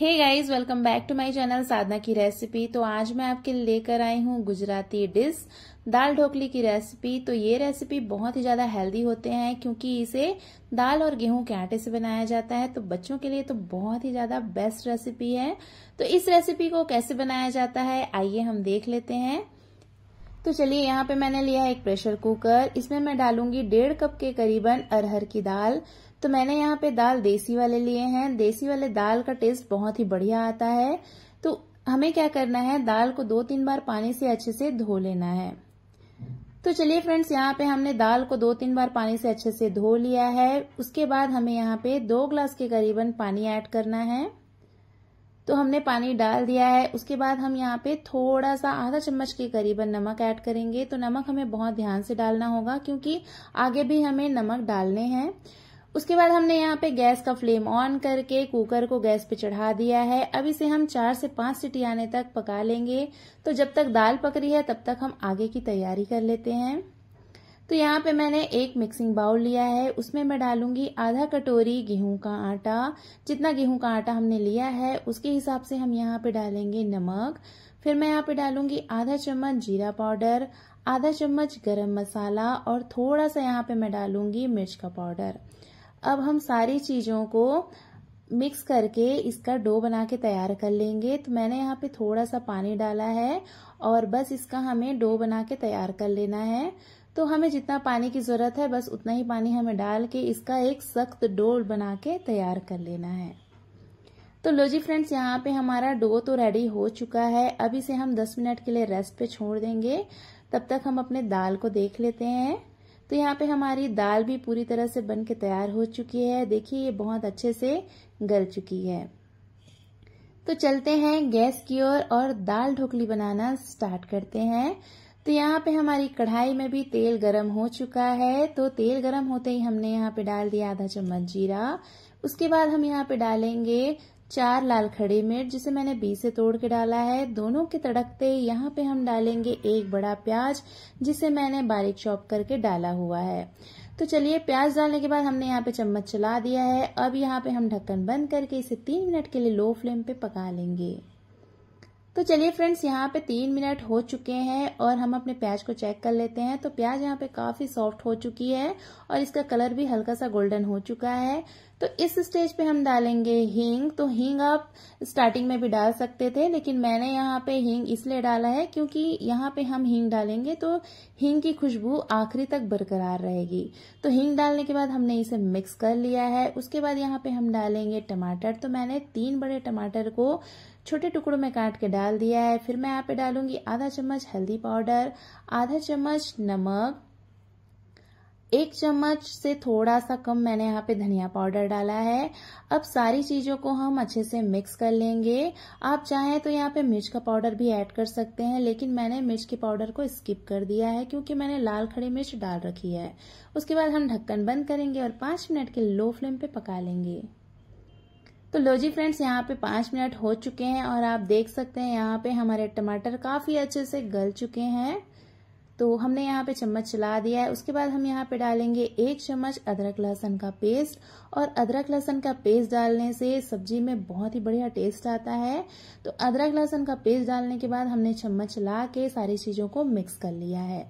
hey guys welcome back to my channel Sadhana की recipe तो आज मैं आपके लिए लेकर आई हूँ गुजराती डिश दाल ढोकली की रेसिपी तो ये रेसिपी बहुत ही ज़्यादा हेल्दी होते हैं क्योंकि इसे दाल और गेहूं के आटे से बनाया जाता है तो बच्चों के लिए तो बहुत ही ज़्यादा बेस्ट रेसिपी है तो इस रेसिपी को कैसे बनाया जाता है आइए हम देख लेते हैं तो चलिए यहाँ पे मैंने लिया है एक प्रेशर कुकर इसमें मैं डालूंगी डेढ़ कप के करीबन अरहर की दाल तो मैंने यहाँ पे दाल देसी वाले लिए हैं देसी वाले दाल का टेस्ट बहुत ही बढ़िया आता है तो हमें क्या करना है दाल को दो तीन बार पानी से अच्छे से धो लेना है तो चलिए फ्रेंड्स यहाँ पे हमने दाल को दो तीन बार पानी से अच्छे से धो लिया है उसके बाद हमें यहाँ पे दो ग्लास के करीबन पानी ऐड करना है तो हमने पानी डाल दिया है उसके बाद हम यहाँ पे थोड़ा सा आधा चम्मच के करीबन नमक ऐड करेंगे तो नमक हमें बहुत ध्यान से डालना होगा क्योंकि आगे भी हमें नमक डालने हैं उसके बाद हमने यहाँ पे गैस का फ्लेम ऑन करके कुकर को गैस पे चढ़ा दिया है अब इसे हम चार से पांच सीटी आने तक पका लेंगे तो जब तक दाल पक रही है तब तक हम आगे की तैयारी कर लेते हैं तो यहाँ पे मैंने एक मिक्सिंग बाउल लिया है उसमें मैं डालूंगी आधा कटोरी गेहूं का आटा जितना गेहूं का आटा हमने लिया है उसके हिसाब से हम यहाँ पे डालेंगे नमक फिर मैं यहाँ पे डालूंगी आधा चम्मच जीरा पाउडर आधा चम्मच गरम मसाला और थोड़ा सा यहाँ पे मैं डालूंगी मिर्च का पाउडर अब हम सारी चीज़ों को मिक्स करके इसका डो बना के तैयार कर लेंगे तो मैंने यहाँ पे थोड़ा सा पानी डाला है और बस इसका हमें डो बना के तैयार कर लेना है तो हमें जितना पानी की ज़रूरत है बस उतना ही पानी हमें डाल के इसका एक सख्त डो बना के तैयार कर लेना है तो लो जी फ्रेंड्स यहाँ पे हमारा डो तो रेडी हो चुका है अब इसे हम 10 मिनट के लिए रेस्ट पे छोड़ देंगे तब तक हम अपने दाल को देख लेते हैं तो यहाँ पे हमारी दाल भी पूरी तरह से बन के तैयार हो चुकी है देखिए ये बहुत अच्छे से गल चुकी है तो चलते हैं गैस की ओर और, और दाल ढोकली बनाना स्टार्ट करते हैं तो यहाँ पे हमारी कढ़ाई में भी तेल गरम हो चुका है तो तेल गरम होते ही हमने यहाँ पे डाल दिया आधा चम्मच जीरा उसके बाद हम यहाँ पे डालेंगे चार लाल खड़ी मिर्च जिसे मैंने बीस से तोड़ के डाला है दोनों के तड़कते यहाँ पे हम डालेंगे एक बड़ा प्याज जिसे मैंने बारीक चॉप करके डाला हुआ है तो चलिए प्याज डालने के बाद हमने यहाँ पे चम्मच चला दिया है अब यहाँ पे हम ढक्कन बंद करके इसे तीन मिनट के लिए लो फ्लेम पे पका लेंगे तो चलिए फ्रेंड्स यहाँ पे तीन मिनट हो चुके हैं और हम अपने प्याज को चेक कर लेते हैं तो प्याज यहाँ पे काफ़ी सॉफ्ट हो चुकी है और इसका कलर भी हल्का सा गोल्डन हो चुका है तो इस स्टेज पे हम डालेंगे हींग तो हींग आप स्टार्टिंग में भी डाल सकते थे लेकिन मैंने यहाँ पे हींग इसलिए डाला है क्योंकि यहाँ पे हम हींग डालेंगे तो हींग की खुशबू आखिरी तक बरकरार रहेगी तो हींग डालने के बाद हमने इसे मिक्स कर लिया है उसके बाद यहाँ पे हम डालेंगे टमाटर तो मैंने तीन बड़े टमाटर को छोटे टुकड़ों में काट के डाल दिया है फिर मैं यहाँ पे डालूंगी आधा चम्मच हल्दी पाउडर आधा चम्मच नमक एक चम्मच से थोड़ा सा कम मैंने यहाँ पे धनिया पाउडर डाला है अब सारी चीजों को हम अच्छे से मिक्स कर लेंगे आप चाहें तो यहाँ पे मिर्च का पाउडर भी ऐड कर सकते हैं लेकिन मैंने मिर्च के पाउडर को स्किप कर दिया है क्योंकि मैंने लाल खड़ी मिर्च डाल रखी है उसके बाद हम ढक्कन बंद करेंगे और पांच मिनट के लो फ्लेम पे पका लेंगे तो लो जी फ्रेंड्स यहाँ पे पांच मिनट हो चुके हैं और आप देख सकते हैं यहाँ पे हमारे टमाटर काफ़ी अच्छे से गल चुके हैं तो हमने यहाँ पे चम्मच चला दिया है उसके बाद हम यहाँ पे डालेंगे एक चम्मच अदरक लहसन का पेस्ट और अदरक लहसन का पेस्ट डालने से सब्जी में बहुत ही बढ़िया टेस्ट आता है तो अदरक लहसन का पेस्ट डालने के बाद हमने चम्मच चला के सारी चीज़ों को मिक्स कर लिया है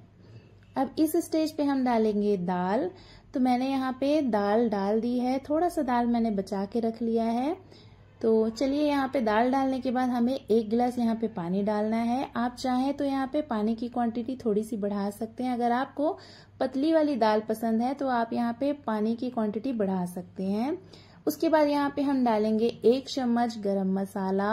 अब इस स्टेज पे हम डालेंगे दाल तो मैंने यहाँ पे दाल डाल दी है थोड़ा सा दाल मैंने बचा के रख लिया है तो चलिए यहाँ पे दाल डालने के बाद हमें एक गिलास यहाँ पे पानी डालना है आप चाहें तो यहाँ पे पानी की क्वांटिटी थोड़ी सी बढ़ा सकते हैं अगर आपको पतली वाली दाल पसंद है तो आप यहाँ पे पानी की क्वांटिटी बढ़ा सकते हैं उसके बाद यहाँ पे हम डालेंगे एक चम्मच गरम मसाला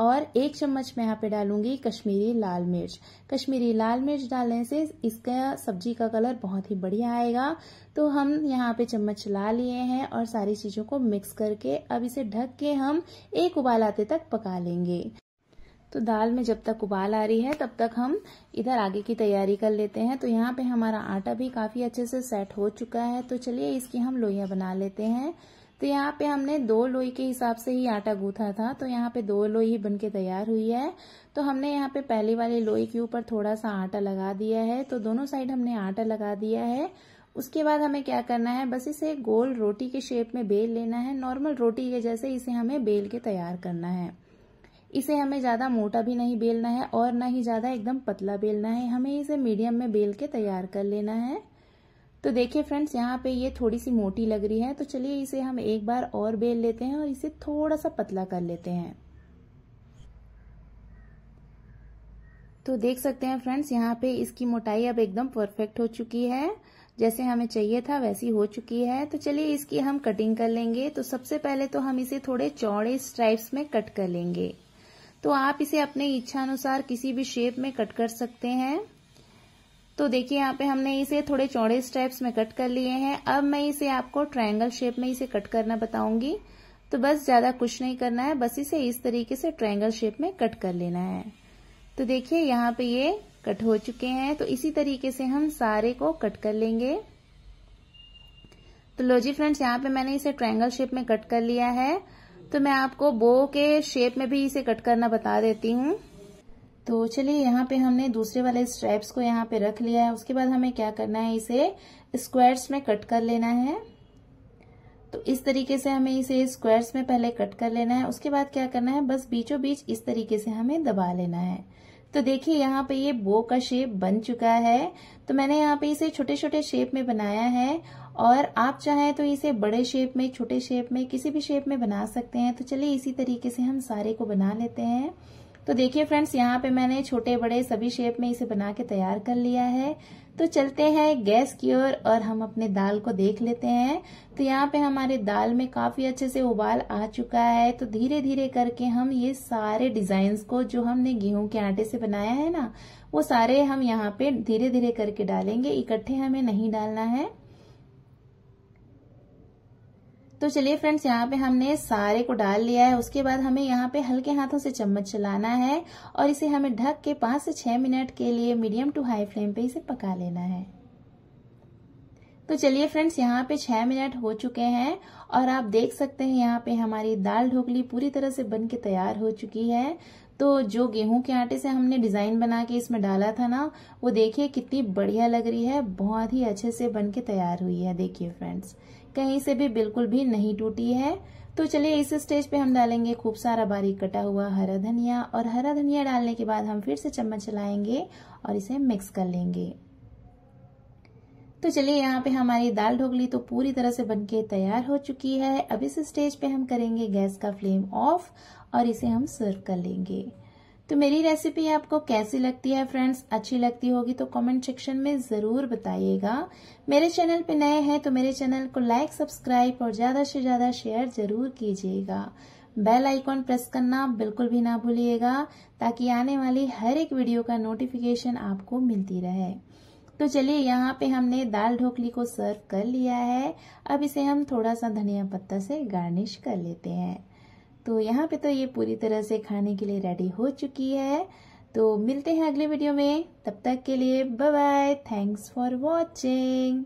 और एक चम्मच मैं यहाँ पे डालूंगी कश्मीरी लाल मिर्च कश्मीरी लाल मिर्च डालने से इसका सब्जी का कलर बहुत ही बढ़िया आएगा तो हम यहाँ पे चम्मच ला लिए हैं और सारी चीज़ों को मिक्स करके अब इसे ढक के हम एक उबाल आते तक पका लेंगे तो दाल में जब तक उबाल आ रही है तब तक हम इधर आगे की तैयारी कर लेते हैं तो यहाँ पे हमारा आटा भी काफ़ी अच्छे से सेट हो चुका है तो चलिए इसकी हम लोहिया बना लेते हैं तो यहाँ पे हमने दो लोई के हिसाब से ही आटा गूथा था तो यहाँ पे दो लोई ही बन के तैयार हुई है तो हमने यहाँ पे पहले वाले लोई के ऊपर थोड़ा सा आटा लगा दिया है तो दोनों साइड हमने आटा लगा दिया है उसके बाद हमें क्या करना है बस इसे गोल रोटी के शेप में बेल लेना है नॉर्मल रोटी के जैसे इसे हमें बेल के तैयार करना है इसे हमें ज़्यादा मोटा भी नहीं बेलना है और ना ही ज़्यादा एकदम पतला बेलना है हमें इसे मीडियम में बेल के तैयार कर लेना है तो देखिए फ्रेंड्स यहाँ पे ये थोड़ी सी मोटी लग रही है तो चलिए इसे हम एक बार और बेल लेते हैं और इसे थोड़ा सा पतला कर लेते हैं तो देख सकते हैं फ्रेंड्स यहाँ पे इसकी मोटाई अब एकदम परफेक्ट हो चुकी है जैसे हमें चाहिए था वैसी हो चुकी है तो चलिए इसकी हम कटिंग कर लेंगे तो सबसे पहले तो हम इसे थोड़े चौड़े स्ट्राइप्स में कट कर लेंगे तो आप इसे अपने इच्छा अनुसार किसी भी शेप में कट कर सकते हैं तो देखिए यहाँ पे हमने इसे थोड़े चौड़े स्टेप्स में कट कर लिए हैं अब मैं इसे आपको ट्रायंगल शेप में इसे कट करना बताऊंगी तो बस ज्यादा कुछ नहीं करना है बस इसे इस तरीके से ट्रायंगल शेप में कट कर लेना है तो देखिए यहाँ पे ये कट हो चुके हैं तो इसी तरीके से हम सारे को कट कर लेंगे तो लो जी फ्रेंड्स यहाँ पे मैंने इसे ट्राइंगल शेप में कट कर लिया है तो मैं आपको बो के शेप में भी इसे कट करना बता देती हूँ तो चलिए यहाँ पे हमने दूसरे वाले स्ट्रैप्स को यहाँ पे रख लिया है उसके बाद हमें क्या करना है इसे स्क्वायर्स में कट कर लेना है तो इस तरीके से हमें इसे स्क्वायर्स में पहले कट कर लेना है उसके बाद क्या करना है बस बीचों बीच इस तरीके से हमें दबा लेना है तो देखिए यहाँ पे ये बो का शेप बन चुका है तो मैंने यहाँ पे इसे छोटे छोटे शेप में बनाया है और आप चाहें तो इसे बड़े शेप में छोटे शेप में किसी भी शेप में बना सकते हैं तो चलिए इसी तरीके से हम सारे को बना लेते हैं तो देखिए फ्रेंड्स यहाँ पे मैंने छोटे बड़े सभी शेप में इसे बना के तैयार कर लिया है तो चलते हैं गैस की ओर और हम अपने दाल को देख लेते हैं तो यहाँ पे हमारे दाल में काफी अच्छे से उबाल आ चुका है तो धीरे धीरे करके हम ये सारे डिजाइन्स को जो हमने गेहूं के आटे से बनाया है ना वो सारे हम यहाँ पे धीरे धीरे करके डालेंगे इकट्ठे हमें नहीं डालना है तो चलिए फ्रेंड्स यहाँ पे हमने सारे को डाल लिया है उसके बाद हमें यहाँ पे हल्के हाथों से चम्मच चलाना है और इसे हमें ढक के पांच से छह मिनट के लिए मीडियम टू हाई फ्लेम पे इसे पका लेना है तो चलिए फ्रेंड्स यहाँ पे छह मिनट हो चुके हैं और आप देख सकते हैं यहाँ पे हमारी दाल ढोकली पूरी तरह से बन के तैयार हो चुकी है तो जो गेहूं के आटे से हमने डिज़ाइन बना के इसमें डाला था ना वो देखिए कितनी बढ़िया लग रही है बहुत ही अच्छे से बन के तैयार हुई है देखिए फ्रेंड्स कहीं से भी बिल्कुल भी नहीं टूटी है तो चलिए इस स्टेज पे हम डालेंगे खूब सारा बारीक कटा हुआ हरा धनिया और हरा धनिया डालने के बाद हम फिर से चम्मच चलाएंगे और इसे मिक्स कर लेंगे तो चलिए यहाँ पे हमारी दाल ढोकली तो पूरी तरह से बनके तैयार हो चुकी है अब इस स्टेज पे हम करेंगे गैस का फ्लेम ऑफ और इसे हम सर्व कर लेंगे तो मेरी रेसिपी आपको कैसी लगती है फ्रेंड्स अच्छी लगती होगी तो कमेंट सेक्शन में ज़रूर बताइएगा मेरे चैनल पे नए हैं तो मेरे चैनल को लाइक सब्सक्राइब और ज़्यादा से ज़्यादा शेयर ज़रूर कीजिएगा बेल आइकॉन प्रेस करना बिल्कुल भी ना भूलिएगा ताकि आने वाली हर एक वीडियो का नोटिफिकेशन आपको मिलती रहे तो चलिए यहाँ पे हमने दाल ढोकली को सर्व कर लिया है अब इसे हम थोड़ा सा धनिया पत्ता से गार्निश कर लेते हैं तो यहाँ पे तो ये पूरी तरह से खाने के लिए रेडी हो चुकी है तो मिलते हैं अगले वीडियो में तब तक के लिए bye bye thanks for watching